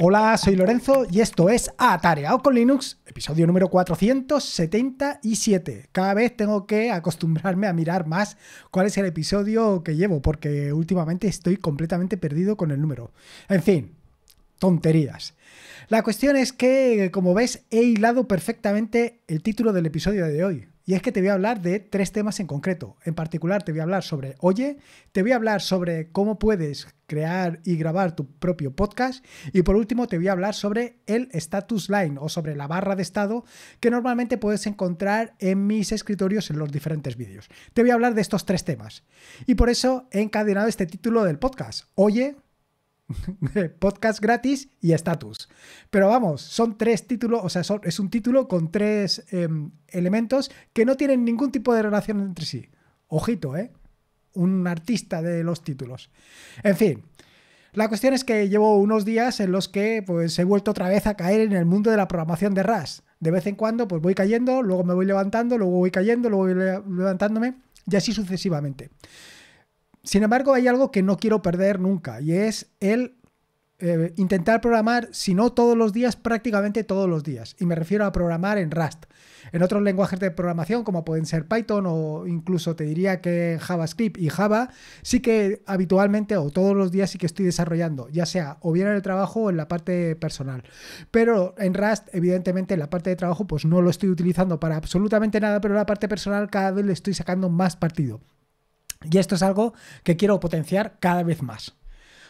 Hola, soy Lorenzo y esto es Atareado con Linux, episodio número 477. Cada vez tengo que acostumbrarme a mirar más cuál es el episodio que llevo, porque últimamente estoy completamente perdido con el número. En fin, tonterías. La cuestión es que, como ves, he hilado perfectamente el título del episodio de hoy. Y es que te voy a hablar de tres temas en concreto. En particular te voy a hablar sobre Oye, te voy a hablar sobre cómo puedes crear y grabar tu propio podcast y por último te voy a hablar sobre el status line o sobre la barra de estado que normalmente puedes encontrar en mis escritorios en los diferentes vídeos. Te voy a hablar de estos tres temas. Y por eso he encadenado este título del podcast. Oye, podcast gratis y estatus. Pero vamos, son tres títulos, o sea, es un título con tres em, elementos que no tienen ningún tipo de relación entre sí. Ojito, ¿eh? Un artista de los títulos. En fin. La cuestión es que llevo unos días en los que pues he vuelto otra vez a caer en el mundo de la programación de RAS. De vez en cuando pues voy cayendo, luego me voy levantando, luego voy cayendo, luego voy levantándome y así sucesivamente. Sin embargo, hay algo que no quiero perder nunca y es el eh, intentar programar, si no todos los días, prácticamente todos los días. Y me refiero a programar en Rust. En otros lenguajes de programación, como pueden ser Python o incluso te diría que JavaScript y Java, sí que habitualmente o todos los días sí que estoy desarrollando, ya sea o bien en el trabajo o en la parte personal. Pero en Rust, evidentemente, en la parte de trabajo, pues no lo estoy utilizando para absolutamente nada, pero en la parte personal cada vez le estoy sacando más partido. Y esto es algo que quiero potenciar cada vez más.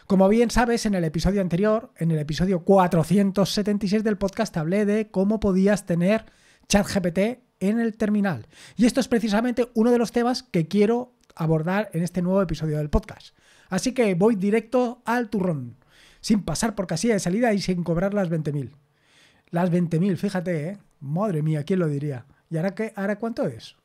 Como bien sabes, en el episodio anterior, en el episodio 476 del podcast, hablé de cómo podías tener ChatGPT en el terminal. Y esto es precisamente uno de los temas que quiero abordar en este nuevo episodio del podcast. Así que voy directo al turrón, sin pasar por casilla de salida y sin cobrar las 20.000. Las 20.000, fíjate, ¿eh? Madre mía, ¿quién lo diría? ¿Y ahora, qué, ahora cuánto es?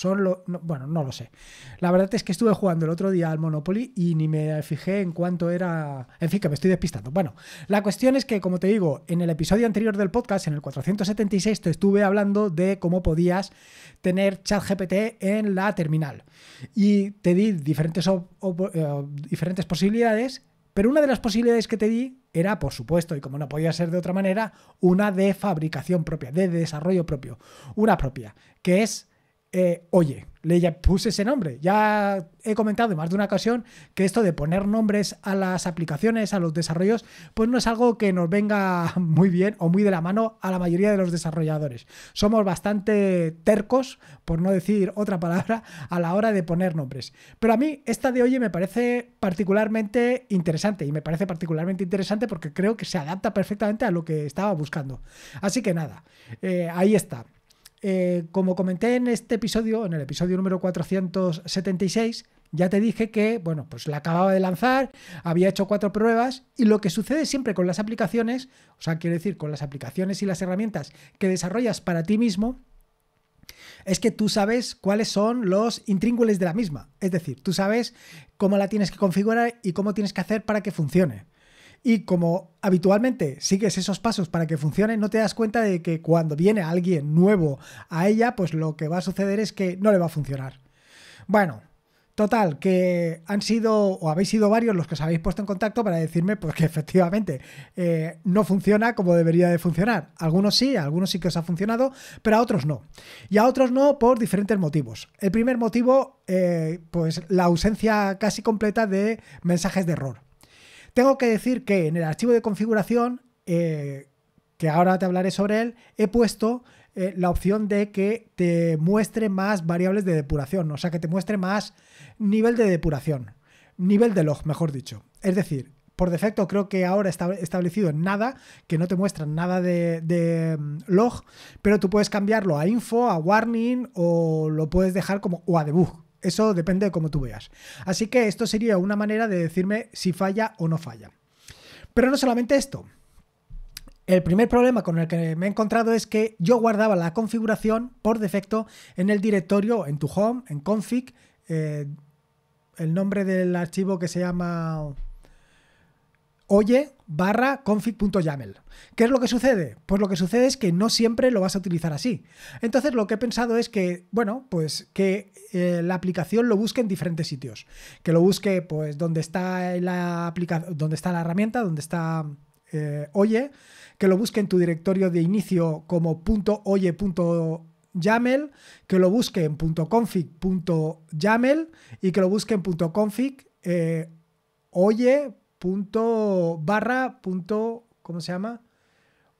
Son lo, bueno, no lo sé. La verdad es que estuve jugando el otro día al Monopoly y ni me fijé en cuánto era... En fin, que me estoy despistando. Bueno, la cuestión es que, como te digo, en el episodio anterior del podcast, en el 476, te estuve hablando de cómo podías tener ChatGPT en la terminal. Y te di diferentes, eh, diferentes posibilidades, pero una de las posibilidades que te di era, por supuesto, y como no podía ser de otra manera, una de fabricación propia, de desarrollo propio, una propia, que es eh, oye, le puse ese nombre. Ya he comentado en más de una ocasión que esto de poner nombres a las aplicaciones, a los desarrollos, pues no es algo que nos venga muy bien o muy de la mano a la mayoría de los desarrolladores. Somos bastante tercos, por no decir otra palabra, a la hora de poner nombres. Pero a mí esta de oye me parece particularmente interesante y me parece particularmente interesante porque creo que se adapta perfectamente a lo que estaba buscando. Así que nada, eh, ahí está. Eh, como comenté en este episodio, en el episodio número 476, ya te dije que, bueno, pues la acababa de lanzar, había hecho cuatro pruebas y lo que sucede siempre con las aplicaciones, o sea, quiero decir, con las aplicaciones y las herramientas que desarrollas para ti mismo, es que tú sabes cuáles son los intríngules de la misma. Es decir, tú sabes cómo la tienes que configurar y cómo tienes que hacer para que funcione y como habitualmente sigues esos pasos para que funcione, no te das cuenta de que cuando viene alguien nuevo a ella, pues lo que va a suceder es que no le va a funcionar. Bueno, Total, que han sido o habéis sido varios los que os habéis puesto en contacto para decirme porque que efectivamente eh, no funciona como debería de funcionar. Algunos sí, algunos sí que os ha funcionado, pero a otros no. Y a otros no por diferentes motivos. El primer motivo, eh, pues la ausencia casi completa de mensajes de error. Tengo que decir que en el archivo de configuración, eh, que ahora te hablaré sobre él, he puesto eh, la opción de que te muestre más variables de depuración, o sea, que te muestre más nivel de depuración, nivel de log, mejor dicho. Es decir, por defecto creo que ahora está establecido en nada, que no te muestra nada de, de, mm, log, pero tú puedes cambiarlo a info, a warning o lo puedes dejar como o a debug. Eso depende de cómo tú veas. Así que esto sería una manera de decirme si falla o no falla. Pero no solamente esto. El primer problema con el que me he encontrado es que yo guardaba la configuración por defecto en el directorio, en tu home, en config. Eh, el nombre del archivo que se llama oye barra config.yaml. ¿Qué es lo que sucede? Pues lo que sucede es que no siempre lo vas a utilizar así. Entonces lo que he pensado es que, bueno, pues que eh, la aplicación lo busque en diferentes sitios. Que lo busque pues donde está la está la herramienta, donde está eh, oye, que lo busque en tu directorio de inicio como .oye.yaml, que lo busque en .config.yaml y que lo busque en .config eh, oye punto barra punto, ¿cómo se llama?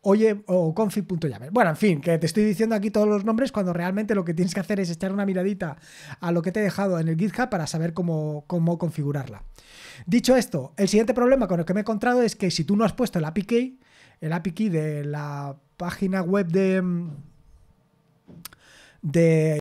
Oye, o config.yaml. Bueno, en fin, que te estoy diciendo aquí todos los nombres cuando realmente lo que tienes que hacer es echar una miradita a lo que te he dejado en el GitHub para saber cómo, cómo configurarla. Dicho esto, el siguiente problema con el que me he encontrado es que si tú no has puesto el API key, el API key de la página web de, de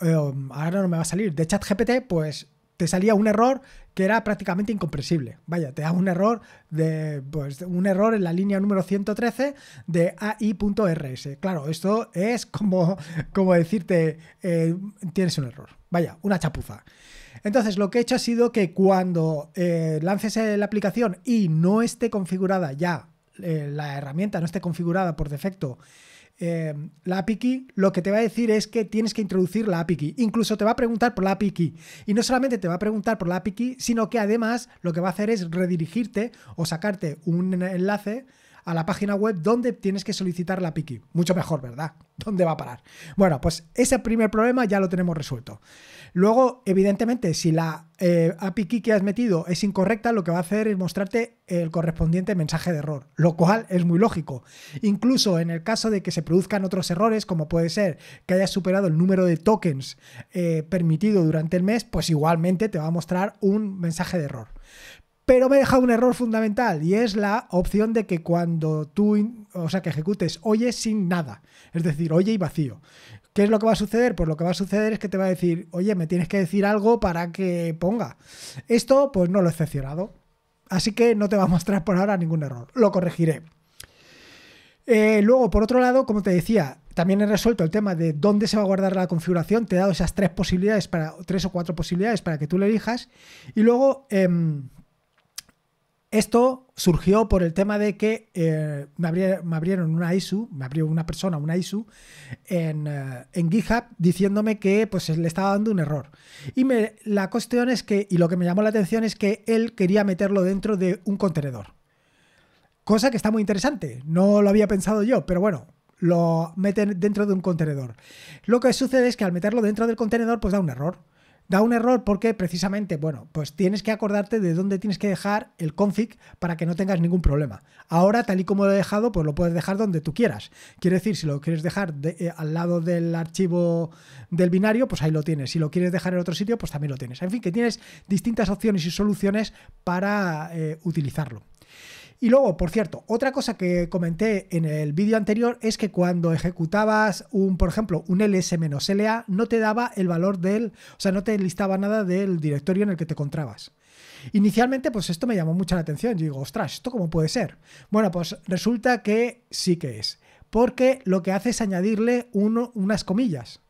eh, ahora no me va a salir, de ChatGPT, pues te salía un error que era prácticamente incomprensible. Vaya, te da un error de pues un error en la línea número 113 de AI.rs. Claro, esto es como, como decirte eh, tienes un error. Vaya, una chapuza. Entonces, lo que he hecho ha sido que cuando eh, lances eh, la aplicación y no esté configurada ya, la herramienta no esté configurada por defecto Em, la API lo que te va a decir es que tienes que introducir la API key. Incluso te va a preguntar por la API Y no solamente te va a preguntar por la API sino que además lo que va a hacer es redirigirte o sacarte un enlace a la página web donde tienes que solicitar la PIKI. Mucho mejor, ¿verdad? ¿Dónde va a parar? Bueno, pues ese primer problema ya lo tenemos resuelto. Luego, evidentemente, si la eh, API key que has metido es incorrecta, lo que va a hacer es mostrarte el correspondiente mensaje de error, lo cual es muy lógico. Incluso en el caso de que se produzcan otros errores, como puede ser que hayas superado el número de tokens eh, permitido durante el mes, pues igualmente te va a mostrar un mensaje de error. Pero me he dejado un error fundamental y es la opción de que cuando tú, o sea, que ejecutes oye sin nada, es decir, oye y vacío. ¿Qué es lo que va a suceder? Pues lo que va a suceder es que te va a decir, oye, me tienes que decir algo para que ponga. Esto, pues no lo he excepcionado. Así que no te va a mostrar por ahora ningún error. Lo corregiré. Eh, luego, por otro lado, como te decía, también he resuelto el tema de dónde se va a guardar la configuración. Te he dado esas tres posibilidades para tres o cuatro posibilidades para que tú le elijas. Y luego em, esto surgió por el tema de que eh, me, abrieron, una ISU, me abrió una persona una ISU en, eh, GitHub diciéndome que pues, le estaba dando un error. Y la cuestión es que, y lo que me llamó la atención es que él quería meterlo dentro de un contenedor. Cosa que está muy interesante, no lo había pensado yo, pero bueno, lo meten dentro de un contenedor. Lo que sucede es que al meterlo dentro del contenedor, pues da un error. Da un error porque precisamente, bueno, pues tienes que acordarte de dónde tienes que dejar el config para que no tengas ningún problema. Ahora, tal y como lo he dejado, pues lo puedes dejar donde tú quieras. Quiere decir, si lo quieres dejar eh, al lado del archivo del binario, pues ahí lo tienes. Si lo quieres dejar en otro sitio, pues también lo tienes. En fin, que tienes distintas opciones y soluciones para eh, utilizarlo. Y luego, por cierto, otra cosa que comenté en el vídeo anterior es que cuando ejecutabas un, por ejemplo, un ls-la, no te daba el valor del, o sea, no te listaba nada del directorio en el que te encontrabas. Inicialmente, pues esto me llamó mucho la atención. Yo digo, ostras, ¿esto cómo puede ser? Bueno, pues resulta que sí que es. Porque lo que hace es añadirle uno, unas comillas.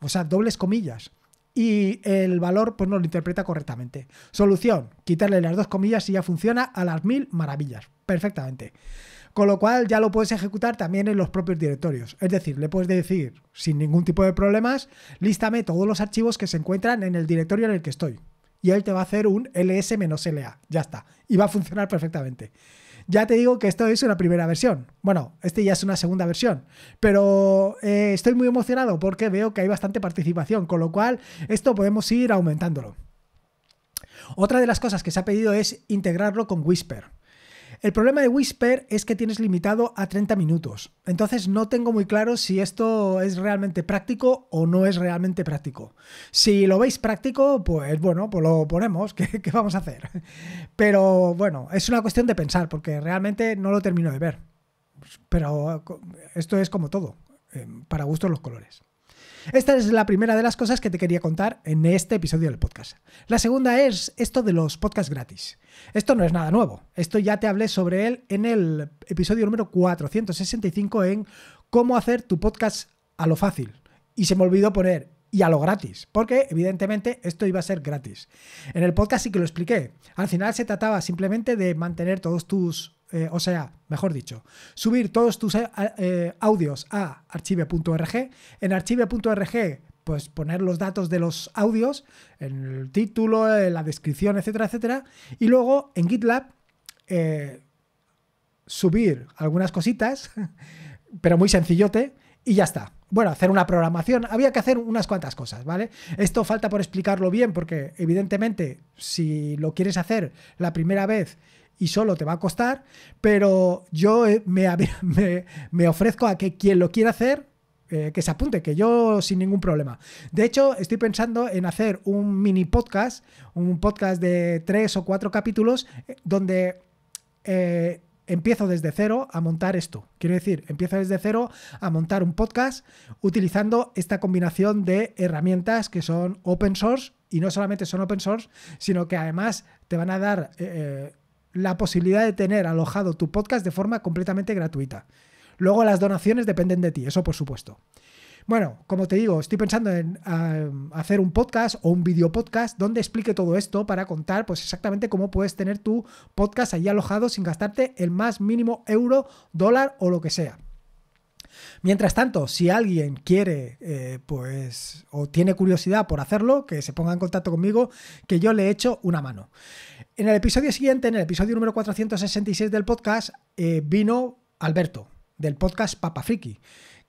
O sea, dobles comillas y el valor pues no lo interpreta correctamente. Solución, quitarle las dos comillas y ya funciona a las mil maravillas, perfectamente. Con lo cual ya lo puedes ejecutar también en los propios directorios. Es decir, le puedes decir sin ningún tipo de problemas, lístame todos los archivos que se encuentran en el directorio en el que estoy. Y él te va a hacer un ls-la. Ya está. Y va a funcionar perfectamente. Ya te digo que esto es una primera versión. Bueno, este ya es una segunda versión. Pero eh, estoy muy emocionado porque veo que hay bastante participación, con lo cual esto podemos ir aumentándolo. Otra de las cosas que se ha pedido es integrarlo con Whisper. El problema de Whisper es que tienes limitado a 30 minutos. Entonces no tengo muy claro si esto es realmente práctico o no es realmente práctico. Si lo veis práctico, pues bueno, pues lo ponemos. ¿Qué, vamos a hacer? Pero bueno, es una cuestión de pensar porque realmente no lo termino de ver. Pero esto es como todo. Eh, para gustos los colores. Esta es la primera de las cosas que te quería contar en este episodio del podcast. La segunda es esto de los podcasts gratis. Esto no es nada nuevo. Esto ya te hablé sobre él en el episodio número 465 en cómo hacer tu podcast a lo fácil. Y se me olvidó poner y a lo gratis, porque evidentemente esto iba a ser gratis. En el podcast sí que lo expliqué. Al final se trataba simplemente de mantener todos tus eh, o sea, mejor dicho, subir todos tus eh, eh, audios a archive.org. En archive.org pues poner los datos de los audios, en el título, en la descripción, etcétera, etcétera. Y luego en GitLab subir algunas cositas, pero muy sencillote, y ya está. Bueno, hacer una programación, había que hacer unas cuantas cosas, ¿vale? Esto falta por explicarlo bien porque evidentemente si lo quieres hacer la primera vez y solo te va a costar, pero yo eh, me, me, ofrezco a que quien lo quiera hacer, eh, que se apunte, que yo sin ningún problema. De hecho, estoy pensando en hacer un mini podcast, un podcast de tres o cuatro capítulos, eh, donde... empiezo desde cero a montar esto. Quiero decir, empiezo desde cero a montar un podcast utilizando esta combinación de herramientas que son open source y no solamente son open source, sino que además te van a dar la posibilidad de tener alojado tu podcast de forma completamente gratuita. Luego las donaciones dependen de ti, eso por supuesto. Bueno, como te digo, estoy pensando en em, hacer un podcast o un video podcast donde explique todo esto para contar pues exactamente cómo puedes tener tu podcast allí alojado sin gastarte el más mínimo euro, dólar o lo que sea. Mientras tanto, si alguien quiere, eh, pues, o tiene curiosidad por hacerlo, que se ponga en contacto conmigo, que yo le echo una mano. En el episodio siguiente, en el episodio número 466 del podcast, eh, vino Alberto, del podcast Papa Friki,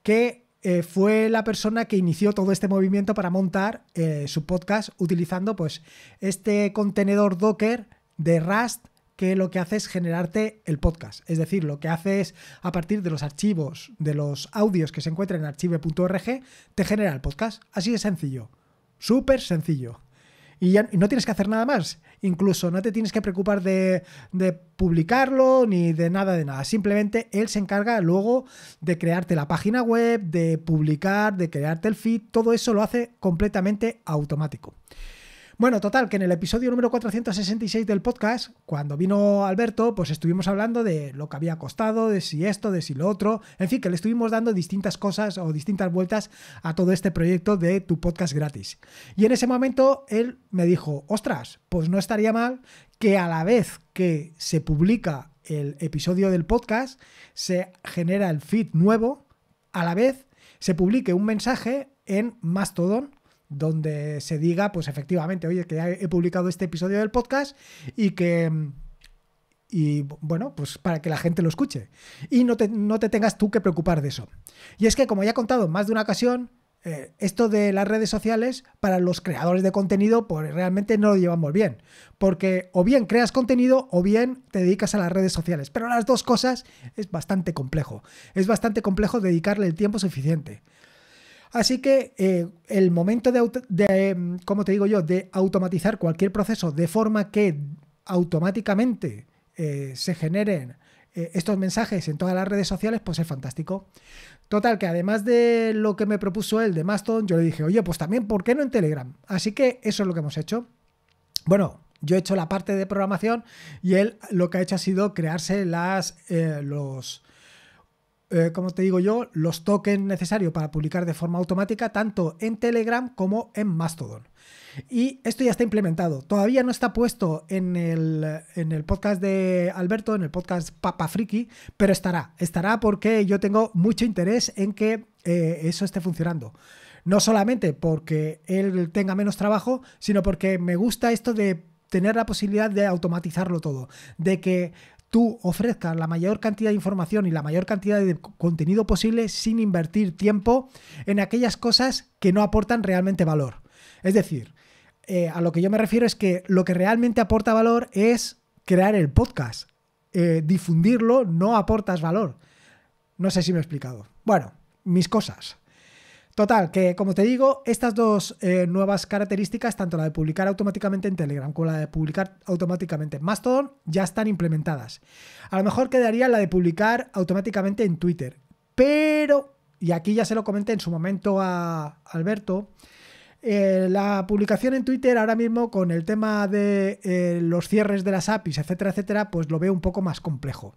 que eh, fue la persona que inició todo este movimiento para montar su podcast utilizando, pues, este contenedor Docker de Rust que lo que hace es generarte el podcast. Es decir, lo que hace es, a partir de los archivos, de los audios que se encuentran en archive.org, te genera el podcast. Así de sencillo. Súper sencillo. Y, ya, no tienes que hacer nada más. Incluso no te tienes que preocupar de, publicarlo ni de nada de nada. Simplemente él se encarga luego de crearte la página web, de publicar, de crearte el feed. Todo eso lo hace completamente automático. Bueno, total, que en el episodio número 466 del podcast, cuando vino Alberto, pues estuvimos hablando de lo que había costado, de si esto, de si lo otro, en fin, que le estuvimos dando distintas cosas o distintas vueltas a todo este proyecto de tu podcast gratis. Y en ese momento él me dijo, ostras, pues no estaría mal que a la vez que se publica el episodio del podcast, se genera el feed nuevo, a la vez se publique un mensaje en Mastodon donde se diga, pues efectivamente, oye, que ya he publicado este episodio del podcast y que y bueno, pues para que la gente lo escuche. Y no te, tengas tú que preocupar de eso. Y es que, como ya he contado más de una ocasión, eh, esto de las redes sociales para los creadores de contenido, pues realmente no lo llevamos bien. Porque o bien creas contenido o bien te dedicas a las redes sociales. Pero las dos cosas es bastante complejo. Es bastante complejo dedicarle el tiempo suficiente. Así que eh, el momento de, te digo yo?, de automatizar cualquier proceso de forma que automáticamente eh, se generen eh, estos mensajes en todas las redes sociales, pues es fantástico. Total, que además de lo que me propuso él de Mastodon, yo le dije, oye, pues también, ¿por qué no en Telegram? Así que eso es lo que hemos hecho. Bueno, yo he hecho la parte de programación y él lo que ha hecho ha sido crearse las, los eh, como te digo yo, los tokens necesarios para publicar de forma automática tanto en Telegram como en Mastodon. Y esto ya está implementado. Todavía no está puesto en el, podcast de Alberto, en el podcast Papa Friki, pero estará. Estará porque yo tengo mucho interés en que eh, eso esté funcionando. No solamente porque él tenga menos trabajo, sino porque me gusta esto de tener la posibilidad de automatizarlo todo, de que tú ofrezcas la mayor cantidad de información y la mayor cantidad de contenido posible sin invertir tiempo en aquellas cosas que no aportan realmente valor. Es decir, eh, a lo que yo me refiero es que lo que realmente aporta valor es crear el podcast. Eh, difundirlo no aportas valor. No sé si me he explicado. Bueno, mis cosas. Total, que como te digo, estas dos eh, nuevas características, tanto la de publicar automáticamente en Telegram como la de publicar automáticamente en Mastodon, ya están implementadas. A lo mejor quedaría la de publicar automáticamente en Twitter, pero, y aquí ya se lo comenté en su momento a Alberto, eh, la publicación en Twitter ahora mismo con el tema de eh, los cierres de las APIs, etcétera, etcétera, pues lo veo un poco más complejo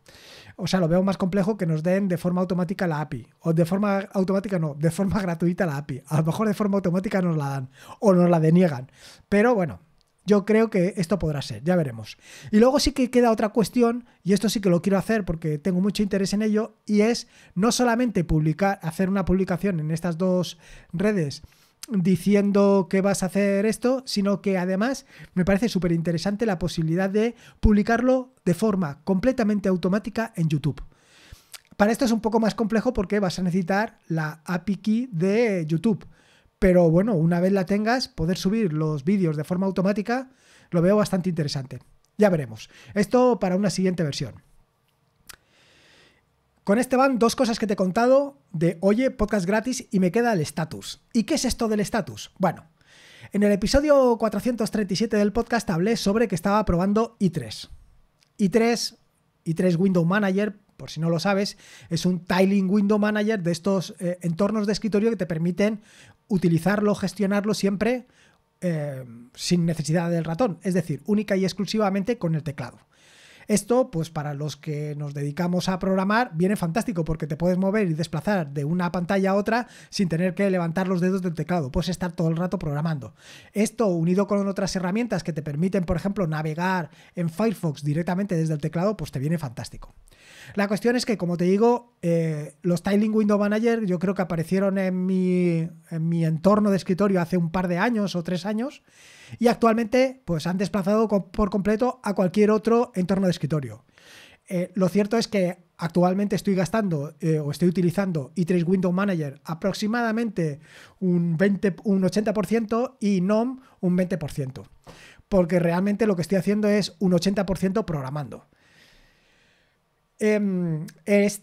o sea, lo veo más complejo que nos den de forma automática la API. O de forma automática no, de forma gratuita la API. A lo mejor de forma automática nos la dan o nos la deniegan. Pero bueno, yo creo que esto podrá ser, ya veremos. Y luego sí que queda otra cuestión, y esto sí que lo quiero hacer porque tengo mucho interés en ello, y es no solamente publicar, hacer una publicación en estas dos redes diciendo que vas a hacer esto, sino que además me parece súper interesante la posibilidad de publicarlo de forma completamente automática en YouTube. Para esto es un poco más complejo porque vas a necesitar la API key de YouTube. Pero bueno, una vez la tengas, poder subir los vídeos de forma automática, lo veo bastante interesante. Ya veremos. Esto para una siguiente versión. Con este van dos cosas que te he contado de, oye, podcast gratis y me queda el status. ¿Y qué es esto del status? Bueno, en el episodio 437 del podcast hablé sobre que estaba probando i3. i3, i3 Window Manager, por si no lo sabes, es un tiling window manager de estos eh, entornos de escritorio que te permiten utilizarlo, gestionarlo siempre eh, sin necesidad del ratón, es decir, única y exclusivamente con el teclado. Esto, pues para los que nos dedicamos a programar, viene fantástico porque te puedes mover y desplazar de una pantalla a otra sin tener que levantar los dedos del teclado, puedes estar todo el rato programando. Esto, unido con otras herramientas que te permiten, por ejemplo, navegar en Firefox directamente desde el teclado, pues te viene fantástico. La cuestión es que, como te digo, eh, los Tiling Window Manager yo creo que aparecieron en mi, en mi entorno de escritorio hace un par de años o tres años y actualmente pues han desplazado por completo a cualquier otro entorno de escritorio. Eh, lo cierto es que actualmente estoy gastando eh, o estoy utilizando i3 Window Manager aproximadamente un, 20, un 80% y NOM un 20%, porque realmente lo que estoy haciendo es un 80% programando. Em, es,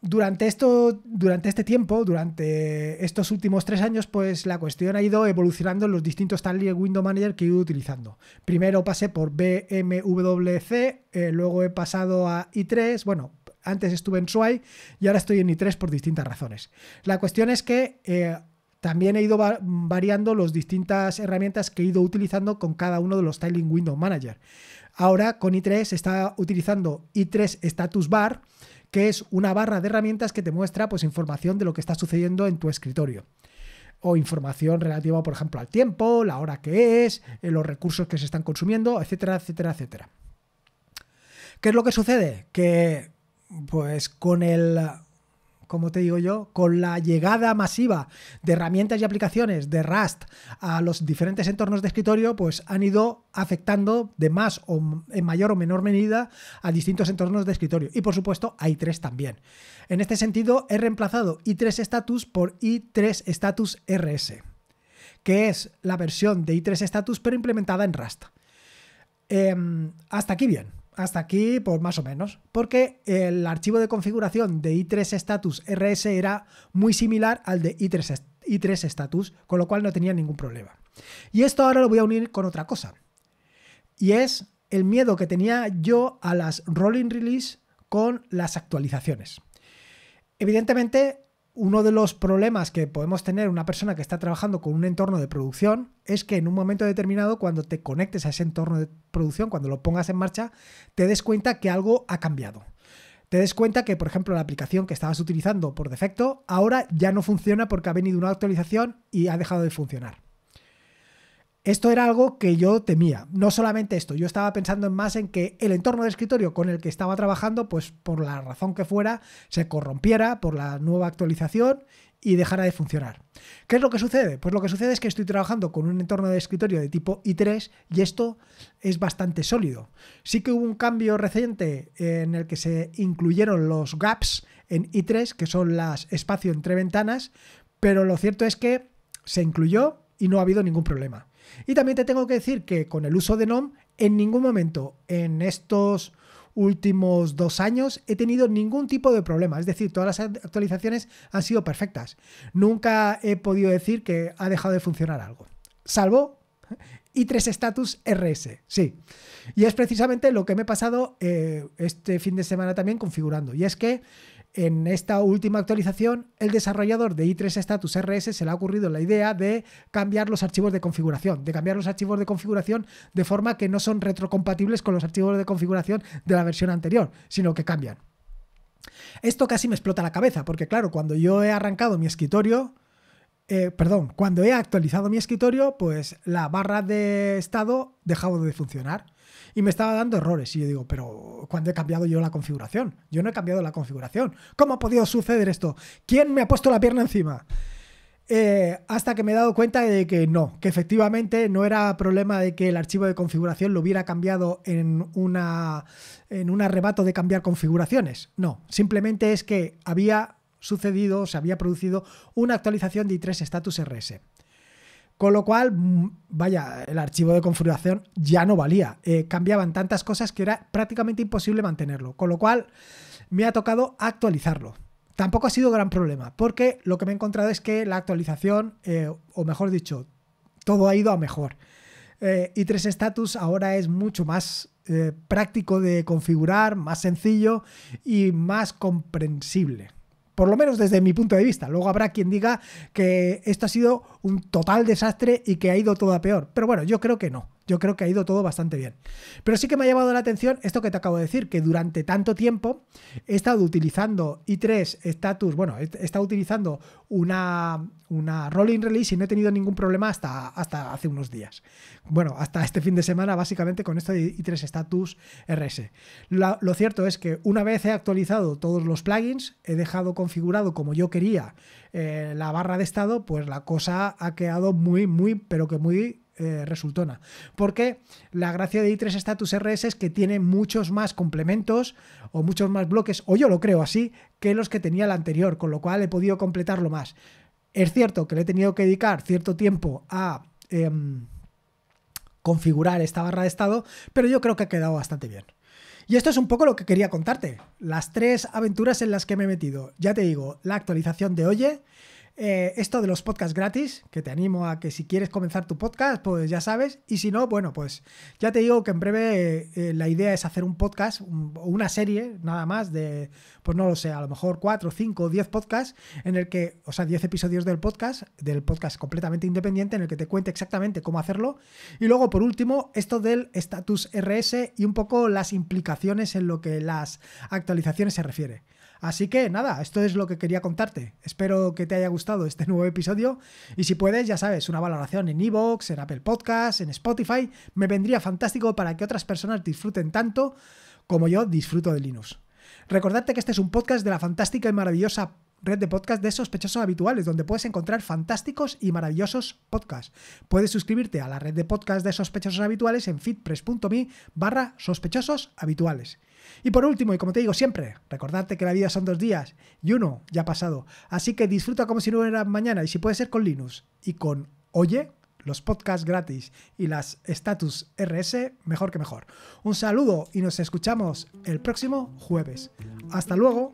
durante, esto, durante este tiempo, durante estos últimos tres años, pues la cuestión ha ido evolucionando en los distintos Tiling Window Manager que he ido utilizando. Primero pasé por BMWC, eh, luego he pasado a i3, bueno, antes estuve en sway y ahora estoy en i3 por distintas razones. La cuestión es que eh, también he ido variando las distintas herramientas que he ido utilizando con cada uno de los Tiling Window Manager. Ahora con i3 se está utilizando i3 Status Bar, que es una barra de herramientas que te muestra pues, información de lo que está sucediendo en tu escritorio. O información relativa, por ejemplo, al tiempo, la hora que es, eh, los recursos que se están consumiendo, etcétera, etcétera, etcétera. ¿Qué es lo que sucede? Que pues con el como te digo yo, con la llegada masiva de herramientas y aplicaciones de Rust a los diferentes entornos de escritorio, pues han ido afectando de más o en mayor o menor medida a distintos entornos de escritorio. Y por supuesto, i3 también. En este sentido, he reemplazado i3 Status por i3 Status RS, que es la versión de i3 Status pero implementada en Rust. Em, hasta aquí bien hasta aquí, por pues, más o menos, porque el archivo de configuración de i3 status rs era muy similar al de i3, i3 status, con lo cual no tenía ningún problema. Y esto ahora lo voy a unir con otra cosa, y es el miedo que tenía yo a las rolling release con las actualizaciones. Evidentemente, uno de los problemas que podemos tener una persona que está trabajando con un entorno de producción es que en un momento determinado, cuando te conectes a ese entorno de producción, cuando lo pongas en marcha, te des cuenta que algo ha cambiado. Te des cuenta que, por ejemplo, la aplicación que estabas utilizando por defecto ahora ya no funciona porque ha venido una actualización y ha dejado de funcionar. Esto era algo que yo temía. No solamente esto, yo estaba pensando más en que el entorno de escritorio con el que estaba trabajando, pues por la razón que fuera, se corrompiera por la nueva actualización y dejara de funcionar. ¿Qué es lo que sucede? Pues lo que sucede es que estoy trabajando con un entorno de escritorio de tipo i3 y esto es bastante sólido. Sí que hubo un cambio reciente en el que se incluyeron los gaps en i3, que son las espacios entre ventanas, pero lo cierto es que se incluyó y no ha habido ningún problema. Y también te tengo que decir que con el uso de NOM, en ningún momento en estos últimos dos años he tenido ningún tipo de problema. Es decir, todas las actualizaciones han sido perfectas. Nunca he podido decir que ha dejado de funcionar algo. Salvo i3 Status RS, sí. Y es precisamente lo que me he pasado eh, este fin de semana también configurando. Y es que en esta última actualización, el desarrollador de i3 Status RS se le ha ocurrido la idea de cambiar los archivos de configuración, de cambiar los archivos de configuración de forma que no son retrocompatibles con los archivos de configuración de la versión anterior, sino que cambian. Esto casi me explota la cabeza, porque claro, cuando yo he arrancado mi escritorio, eh, perdón, cuando he actualizado mi escritorio, pues la barra de estado dejaba de funcionar y me estaba dando errores. Y yo digo, pero ¿cuándo he cambiado yo la configuración? Yo no he cambiado la configuración. ¿Cómo ha podido suceder esto? ¿Quién me ha puesto la pierna encima? Eh, hasta que me he dado cuenta de que no, que efectivamente no era problema de que el archivo de configuración lo hubiera cambiado en, una, en un arrebato de cambiar configuraciones. No, simplemente es que había sucedido, se había producido una actualización de i3 Status RS. Con lo cual, mm, vaya, el archivo de configuración ya no valía. Eh, cambiaban tantas cosas que era prácticamente imposible mantenerlo. Con lo cual, me ha tocado actualizarlo. Tampoco ha sido gran problema, porque lo que me he encontrado es que la actualización, eh, o mejor dicho, todo ha ido a mejor. Y eh, tres 3 Status ahora es mucho más práctico de configurar, más sencillo y más comprensible por lo menos desde mi punto de vista. Luego habrá quien diga que esto ha sido un total desastre y que ha ido todo a peor. Pero bueno, yo creo que no yo creo que ha ido todo bastante bien. Pero sí que me ha llamado la atención esto que te acabo de decir, que durante tanto tiempo he estado utilizando i3 status, bueno, he estado utilizando una, una rolling release y no he tenido ningún problema hasta, hasta hace unos días. Bueno, hasta este fin de semana básicamente con esto de i3 status RS. Lo, cierto es que una vez he actualizado todos los plugins, he dejado configurado como yo quería eh, la barra de estado, pues la cosa ha quedado muy, muy, pero que muy eh, resultona. Porque la gracia de i3 Status RS es que tiene muchos más complementos o muchos más bloques, o yo lo creo así, que los que tenía el anterior, con lo cual he podido completarlo más. Es cierto que le he tenido que dedicar cierto tiempo a em, configurar esta barra de estado, pero yo creo que ha quedado bastante bien. Y esto es un poco lo que quería contarte. Las tres aventuras en las que me he metido. Ya te digo, la actualización de Oye, eh, esto de los podcasts gratis, que te animo a que si quieres comenzar tu podcast, pues ya sabes, y si no, bueno, pues ya te digo que en breve eh, la idea es hacer un podcast o una serie, nada más, de, pues no lo sé, a lo mejor 4, 5, 10 podcasts, en el que, o sea, 10 episodios del podcast, del podcast completamente independiente, en el que te cuente exactamente cómo hacerlo, y luego por último, esto del status RS y un poco las implicaciones en lo que las actualizaciones se refiere. Así que nada, esto es lo que quería contarte. Espero que te haya gustado este nuevo episodio y si puedes, ya sabes, una valoración en Evox, en Apple Podcasts, en Spotify, me vendría fantástico para que otras personas disfruten tanto como yo disfruto de Linux. Recordarte que este es un podcast de la fantástica y maravillosa red de podcast de sospechosos habituales, donde puedes encontrar fantásticos y maravillosos podcasts. Puedes suscribirte a la red de podcast de sospechosos habituales en fitpress.me barra sospechosos habituales. Y por último, y como te digo siempre, recordarte que la vida son dos días y uno ya ha pasado, así que disfruta como si no era mañana y si puede ser con Linux y con Oye, los podcasts gratis y las status RS, mejor que mejor. Un saludo y nos escuchamos el próximo jueves. Hasta luego.